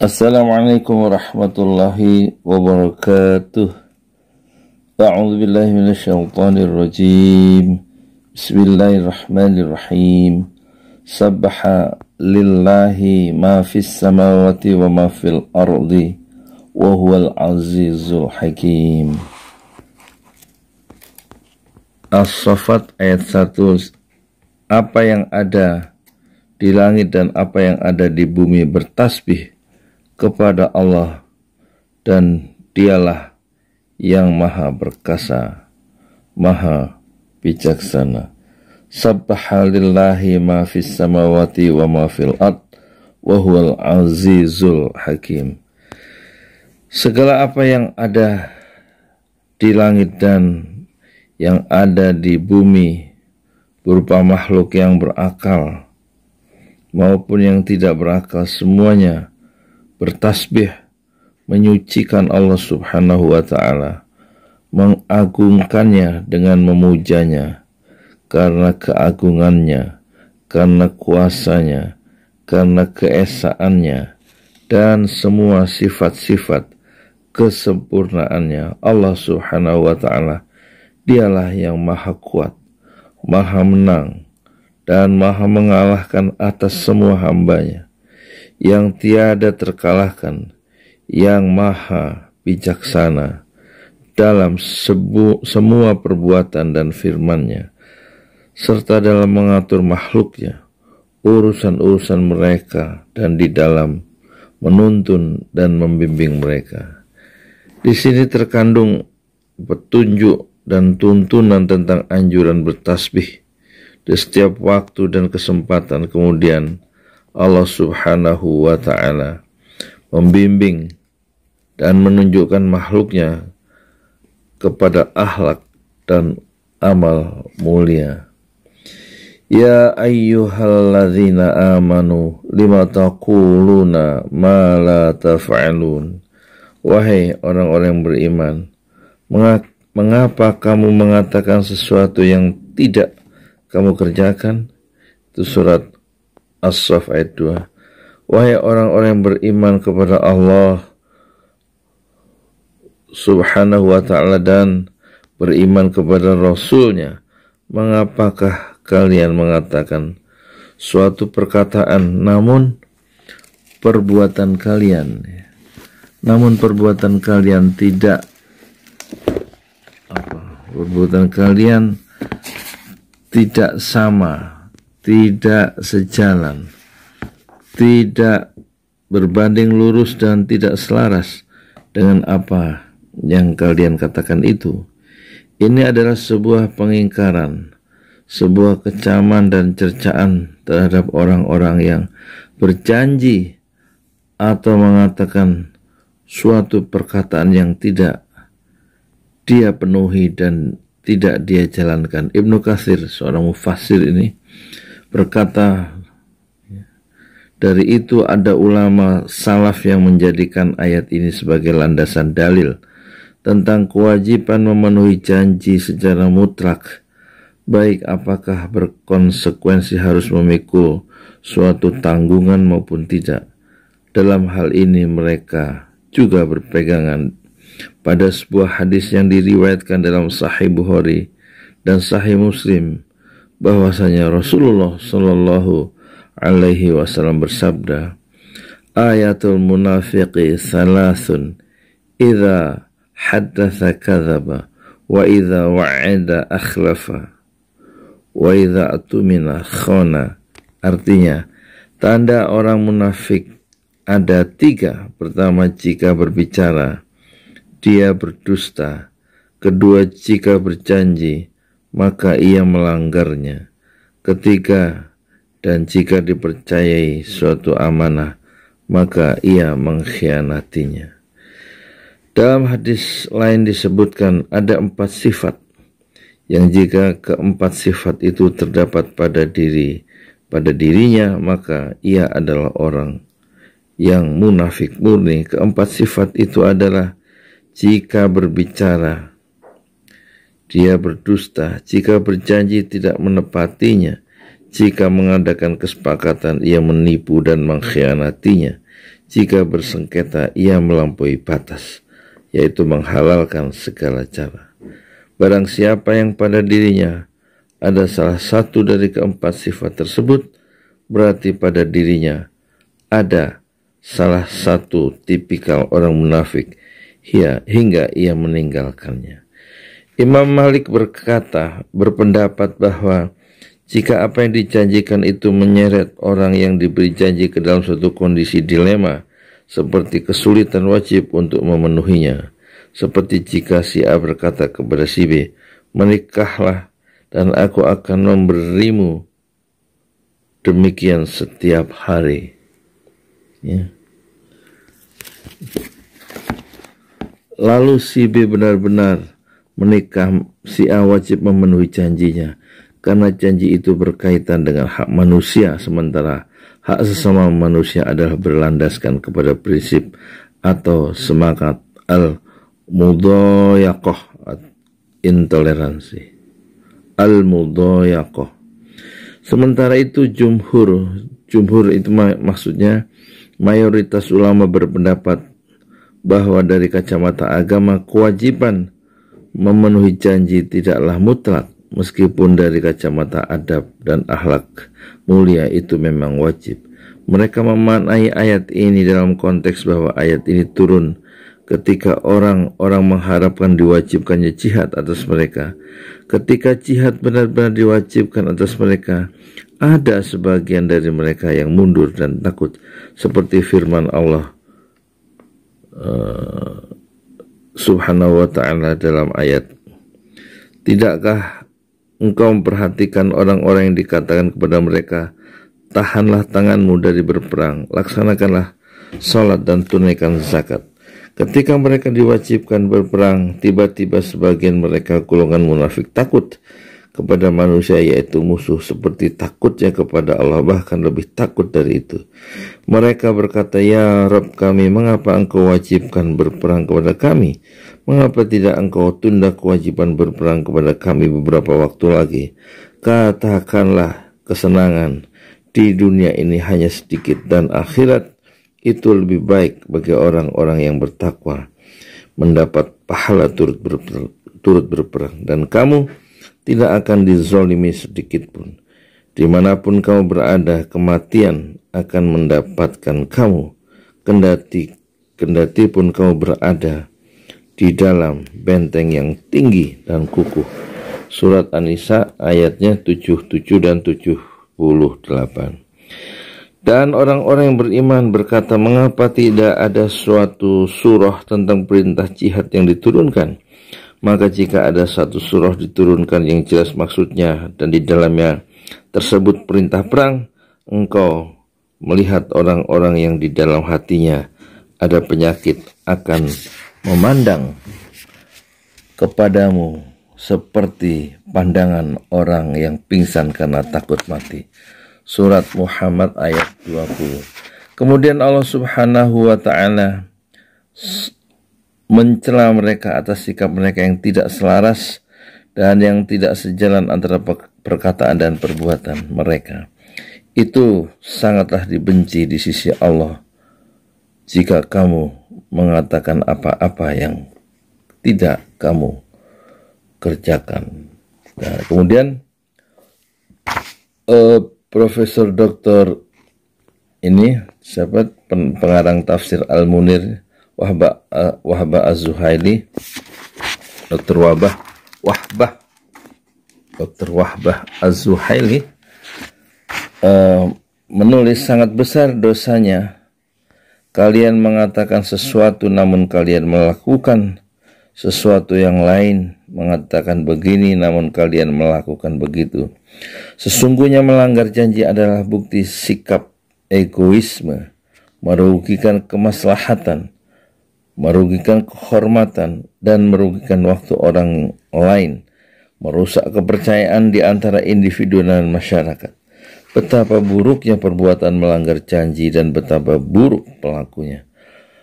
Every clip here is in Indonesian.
Assalamualaikum warahmatullahi wabarakatuh. A'udzu billahi minasyaitonir rajim. Bismillahirrahmanirrahim. Sabbaha lillahi ma fis samawati wa ma fil ardi wa huwal azizul hakim. As-Saffat ayat 1 Apa yang ada di langit dan apa yang ada di bumi bertasbih kepada Allah dan dialah yang maha berkasa, maha bijaksana. Subhanallahi ma fis samawati wa ma fil ard wa huwal azizul hakim. Segala apa yang ada di langit dan yang ada di bumi berupa makhluk yang berakal maupun yang tidak berakal semuanya bertasbih, menyucikan Allah Subhanahu wa Ta'ala, mengagungkannya dengan memujanya, karena keagungannya, karena kuasanya, karena keesaannya, dan semua sifat-sifat kesempurnaannya. Allah Subhanahu wa Ta'ala, Dialah yang Maha Kuat, Maha Menang, dan Maha Mengalahkan atas semua hambanya yang tiada terkalahkan, yang maha bijaksana dalam sebu, semua perbuatan dan firmannya, serta dalam mengatur makhluknya, urusan-urusan mereka dan di dalam menuntun dan membimbing mereka. Di sini terkandung petunjuk dan tuntunan tentang anjuran bertasbih di setiap waktu dan kesempatan kemudian Allah Subhanahu wa Ta'ala membimbing dan menunjukkan makhluknya kepada ahlak dan amal mulia. Ya ayyuhalladzina amanu lima taquluna ma la taf'alun. Wahai orang-orang yang beriman, mengapa kamu mengatakan sesuatu yang tidak kamu kerjakan? Itu surat As-Saf ayat 2. Wahai orang-orang yang beriman kepada Allah subhanahu wa ta'ala dan beriman kepada Rasulnya, mengapakah kalian mengatakan suatu perkataan namun perbuatan kalian namun perbuatan kalian tidak apa perbuatan kalian tidak sama tidak sejalan, tidak berbanding lurus dan tidak selaras dengan apa yang kalian katakan itu. Ini adalah sebuah pengingkaran, sebuah kecaman dan cercaan terhadap orang-orang yang berjanji atau mengatakan suatu perkataan yang tidak dia penuhi dan tidak dia jalankan. Ibnu Katsir, seorang mufassir ini berkata ya, dari itu ada ulama salaf yang menjadikan ayat ini sebagai landasan dalil tentang kewajiban memenuhi janji secara mutlak baik apakah berkonsekuensi harus memikul suatu tanggungan maupun tidak. Dalam hal ini mereka juga berpegangan pada sebuah hadis yang diriwayatkan dalam Sahih Bukhari dan Sahih Muslim bahwasanya Rasulullah Shallallahu alaihi wasallam bersabda Ayatul munafiqi salasun idza haddatha kadhaba wa idza wa'ida akhlafa wa idza atumina khona artinya tanda orang munafik ada tiga pertama jika berbicara dia berdusta kedua jika berjanji maka ia melanggarnya. Ketika dan jika dipercayai suatu amanah, maka ia mengkhianatinya. Dalam hadis lain disebutkan ada empat sifat, yang jika keempat sifat itu terdapat pada diri, pada dirinya maka ia adalah orang yang munafik murni. Keempat sifat itu adalah jika berbicara dia berdusta jika berjanji tidak menepatinya, jika mengadakan kesepakatan ia menipu dan mengkhianatinya, jika bersengketa ia melampaui batas, yaitu menghalalkan segala cara. Barang siapa yang pada dirinya ada salah satu dari keempat sifat tersebut, berarti pada dirinya ada salah satu tipikal orang munafik hingga ia meninggalkannya. Imam Malik berkata, berpendapat bahwa jika apa yang dijanjikan itu menyeret orang yang diberi janji ke dalam suatu kondisi dilema, seperti kesulitan wajib untuk memenuhinya, seperti jika si A berkata kepada si B, menikahlah dan aku akan memberimu demikian setiap hari. Ya. Lalu si B benar-benar menikah si A wajib memenuhi janjinya karena janji itu berkaitan dengan hak manusia sementara hak sesama manusia adalah berlandaskan kepada prinsip atau semangat al mudoyakoh intoleransi al mudoyakoh sementara itu jumhur jumhur itu maksudnya mayoritas ulama berpendapat bahwa dari kacamata agama kewajiban memenuhi janji tidaklah mutlak, meskipun dari kacamata adab dan akhlak mulia itu memang wajib. Mereka memaknai ayat ini dalam konteks bahwa ayat ini turun ketika orang-orang mengharapkan diwajibkannya jihad atas mereka. Ketika jihad benar-benar diwajibkan atas mereka, ada sebagian dari mereka yang mundur dan takut, seperti firman Allah. Eh, Subhanahu wa taala dalam ayat Tidakkah engkau memperhatikan orang-orang yang dikatakan kepada mereka tahanlah tanganmu dari berperang laksanakanlah salat dan tunaikan zakat Ketika mereka diwajibkan berperang tiba-tiba sebagian mereka golongan munafik takut kepada manusia yaitu musuh seperti takutnya kepada Allah bahkan lebih takut dari itu. Mereka berkata, Ya Rob kami, mengapa engkau wajibkan berperang kepada kami? Mengapa tidak engkau tunda kewajiban berperang kepada kami beberapa waktu lagi? Katakanlah kesenangan di dunia ini hanya sedikit dan akhirat itu lebih baik bagi orang-orang yang bertakwa mendapat pahala turut berperang dan kamu tidak akan dizolimi sedikitpun, Dimanapun kamu berada, kematian akan mendapatkan kamu, kendati, kendati pun kamu berada di dalam benteng yang tinggi dan kukuh. Surat An-Nisa ayatnya 77 dan 78. Dan orang-orang yang beriman berkata, mengapa tidak ada suatu surah tentang perintah jihad yang diturunkan? Maka jika ada satu surah diturunkan yang jelas maksudnya dan di dalamnya tersebut perintah perang, engkau melihat orang-orang yang di dalam hatinya ada penyakit akan memandang kepadamu seperti pandangan orang yang pingsan karena takut mati. Surat Muhammad ayat 20. Kemudian Allah Subhanahu wa taala mencela mereka atas sikap mereka yang tidak selaras dan yang tidak sejalan antara perkataan dan perbuatan mereka. Itu sangatlah dibenci di sisi Allah jika kamu mengatakan apa-apa yang tidak kamu kerjakan. Nah, kemudian uh, Profesor Doktor ini siapa pengarang tafsir Al-Munir Eh, Wahbah uh, Wahbah Az-Zuhaili Dr. Wahbah eh, Wahbah Dr. Wahbah Az-Zuhaili uh, menulis sangat besar dosanya kalian mengatakan sesuatu namun kalian melakukan sesuatu yang lain mengatakan begini namun kalian melakukan begitu sesungguhnya melanggar janji adalah bukti sikap egoisme merugikan kemaslahatan merugikan kehormatan, dan merugikan waktu orang lain, merusak kepercayaan di antara individu dan masyarakat. Betapa buruknya perbuatan melanggar janji dan betapa buruk pelakunya.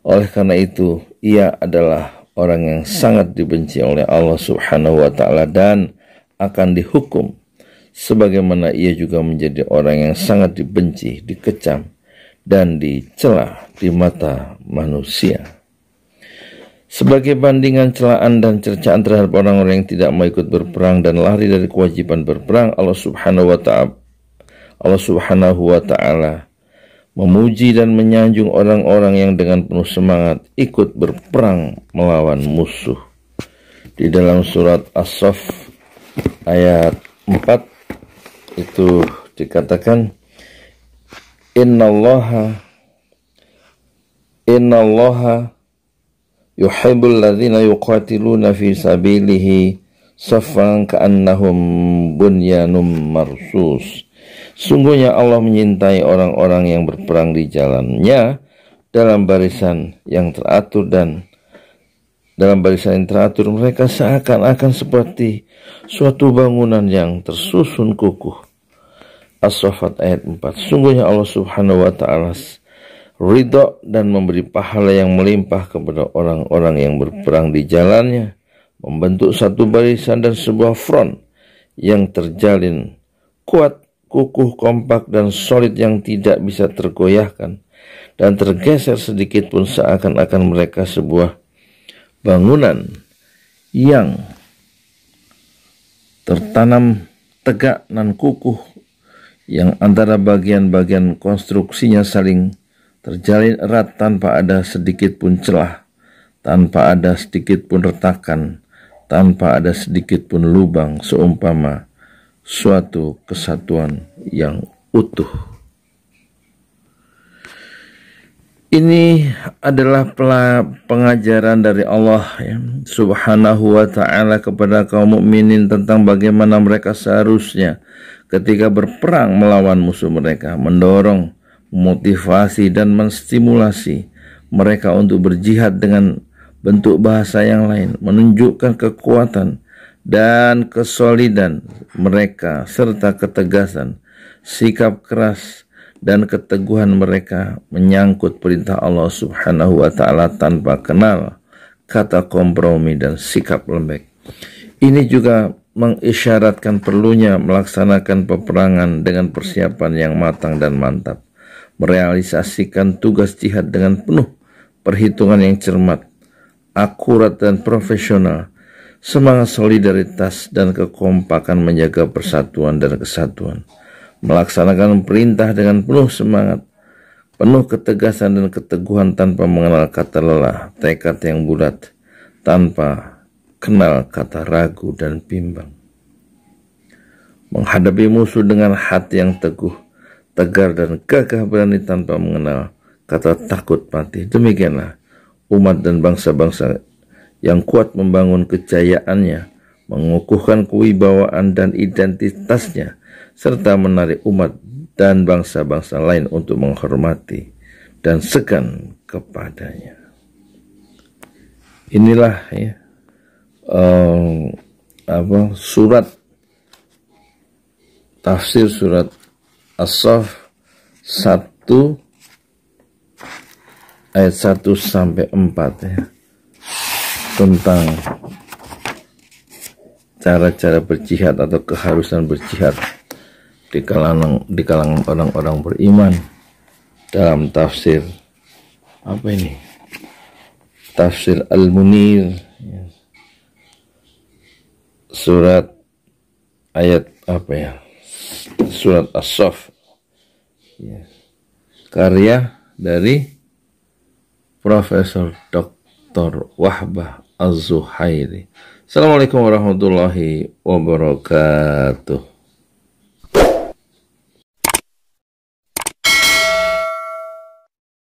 Oleh karena itu, ia adalah orang yang sangat dibenci oleh Allah Subhanahu wa taala dan akan dihukum sebagaimana ia juga menjadi orang yang sangat dibenci, dikecam, dan dicela di mata manusia sebagai bandingan celaan dan cercaan terhadap orang-orang yang tidak mau ikut berperang dan lari dari kewajiban berperang Allah Subhanahu wa taala Allah Subhanahu wa taala memuji dan menyanjung orang-orang yang dengan penuh semangat ikut berperang melawan musuh di dalam surat As-Saff ayat 4 itu dikatakan innallaha innallaha yuhibbul ladzina yuqatiluna fi sabilihi saffan ka'annahum bunyanum marsus. Sungguhnya Allah menyintai orang-orang yang berperang di jalannya dalam barisan yang teratur dan dalam barisan yang teratur mereka seakan-akan seperti suatu bangunan yang tersusun kukuh. As-Saffat ayat 4. Sungguhnya Allah Subhanahu wa taala ridho dan memberi pahala yang melimpah kepada orang-orang yang berperang di jalannya, membentuk satu barisan dan sebuah front yang terjalin kuat, kukuh, kompak, dan solid yang tidak bisa tergoyahkan dan tergeser sedikit pun seakan-akan mereka sebuah bangunan yang tertanam tegak dan kukuh yang antara bagian-bagian konstruksinya saling terjalin erat tanpa ada sedikit pun celah, tanpa ada sedikit pun retakan, tanpa ada sedikit pun lubang seumpama suatu kesatuan yang utuh. Ini adalah pengajaran dari Allah ya, Subhanahu wa taala kepada kaum mukminin tentang bagaimana mereka seharusnya ketika berperang melawan musuh mereka, mendorong motivasi dan menstimulasi mereka untuk berjihad dengan bentuk bahasa yang lain, menunjukkan kekuatan dan kesolidan mereka serta ketegasan, sikap keras dan keteguhan mereka menyangkut perintah Allah Subhanahu wa taala tanpa kenal kata kompromi dan sikap lembek. Ini juga mengisyaratkan perlunya melaksanakan peperangan dengan persiapan yang matang dan mantap merealisasikan tugas jihad dengan penuh perhitungan yang cermat, akurat dan profesional, semangat solidaritas dan kekompakan menjaga persatuan dan kesatuan, melaksanakan perintah dengan penuh semangat, penuh ketegasan dan keteguhan tanpa mengenal kata lelah, tekad yang bulat, tanpa kenal kata ragu dan bimbang. Menghadapi musuh dengan hati yang teguh, tegar dan gagah berani tanpa mengenal kata takut mati Demikianlah umat dan bangsa-bangsa yang kuat membangun kejayaannya, mengukuhkan kewibawaan dan identitasnya, serta menarik umat dan bangsa-bangsa lain untuk menghormati dan segan kepadanya. Inilah ya um, apa surat tafsir surat As-Saf 1 ayat 1 sampai 4 ya. Tentang cara-cara berjihad atau keharusan berjihad di kalangan di kalangan orang-orang beriman dalam tafsir apa ini? Tafsir Al-Munir surat ayat apa ya? surat As-Saf ya. karya dari Profesor Dr. Wahbah Az-Zuhairi Assalamualaikum warahmatullahi wabarakatuh